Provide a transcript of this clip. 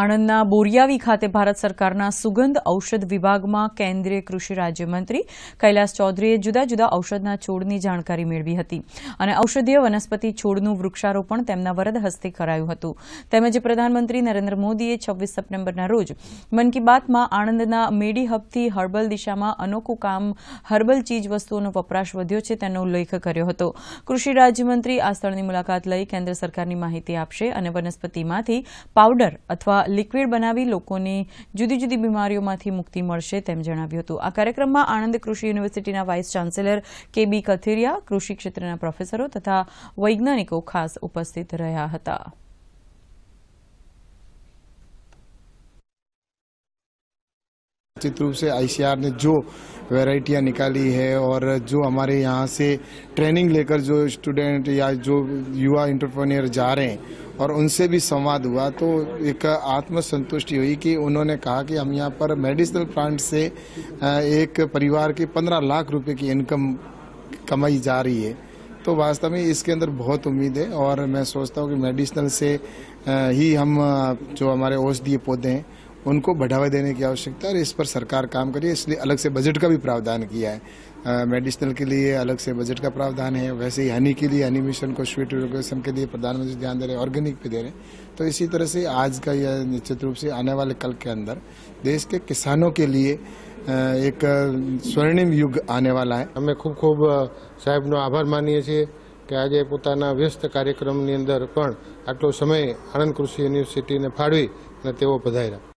આણંદના બોરિયાવી ખાતે ભારત સરકારના સુગંધ ઔષધ વિભાગમાં કેન્દ્રીય કૃષિ રાજ્યમંત્રી કૈલાસ ચૌધરીએ જુદા જુદા ઔષધના છોડની જાણકારી મેળવી હતી અને ઔષધીય વનસ્પતિ છોડનું વૃક્ષારોપણ તેમના વરદ હસ્તે કરાયું હતું તેમજ પ્રધાનમંત્રી નરેન્દ્ર મોદીએ છવ્વીસ સપ્ટેમ્બરના રોજ મન કી બાતમાં આણંદના મેડી હબથી હર્બલ દિશામાં અનોખું કામ હર્બલ ચીજવસ્તુઓનો વપરાશ વધ્યો છે તેનો ઉલ્લેખ કર્યો હતો કૃષિ રાજ્યમંત્રી આ સ્થળની મુલાકાત લઈ કેન્દ્ર સરકારની માહિતી આપશે અને વનસ્પતિમાંથી પાવડર અથવા लिक्विड बनावी લોકો ને જુદી જુદી બીમારીઓમાંથી મુક્તિ મળશે તેમ જણાવ્યું હતું આ કાર્યક્રમમાં આનંદ કૃષિ યુનિવર્સિટીના વાઇસ ચ canceller કેબી કઠેરિયા કૃષિ ક્ષેત્રના પ્રોફેસરો તથા વૈજ્ઞાનિકો ખાસ ઉપસ્થિત રહ્યા હતા ചിത്രરૂપે आईसीआरને જો વેરાઈટીયા निकाली છે ઓર જો ہمارے યહાં સે ટ્રેનિંગ લેકર જો સ્ટુડન્ટ્સ યા જો યુઆ ઇન્ટરનિયર જા રહે और उनसे भी संवाद हुआ तो एक आत्मसंतुष्टि हुई कि उन्होंने कहा कि हम यहाँ पर मेडिसिनल प्लांट से एक परिवार की पंद्रह लाख रुपए की इनकम कमाई जा रही है तो वास्तव में इसके अंदर बहुत उम्मीद है और मैं सोचता हूँ कि मेडिसिनल से ही हम जो हमारे औषधीय पौधे हैं उनको बढ़ावा देने की आवश्यकता है और इस पर सरकार काम करी इसलिए अलग से बजट का भी प्रावधान किया है मेडिसिनल के लिए अलग से बजट का प्रावधान है वैसे ही हनी के लिए हनी मिशन को स्वीट एजुकेशन के लिए प्रधानमंत्री ध्यान दे रहे हैं ऑर्गेनिक पे दे रहे हैं तो इसी तरह से आज का यह निश्चित रूप से आने वाले कल के अंदर देश के किसानों के लिए एक स्वर्णिम युग आने वाला है हमें खूब खूब साहेब આભાર માનીએ છીએ કે આજે પોતાના વ્યસ્ત अंदर અંદર પણ समय સમય कृषि यूनिवर्सिटी ने ફાળવી અને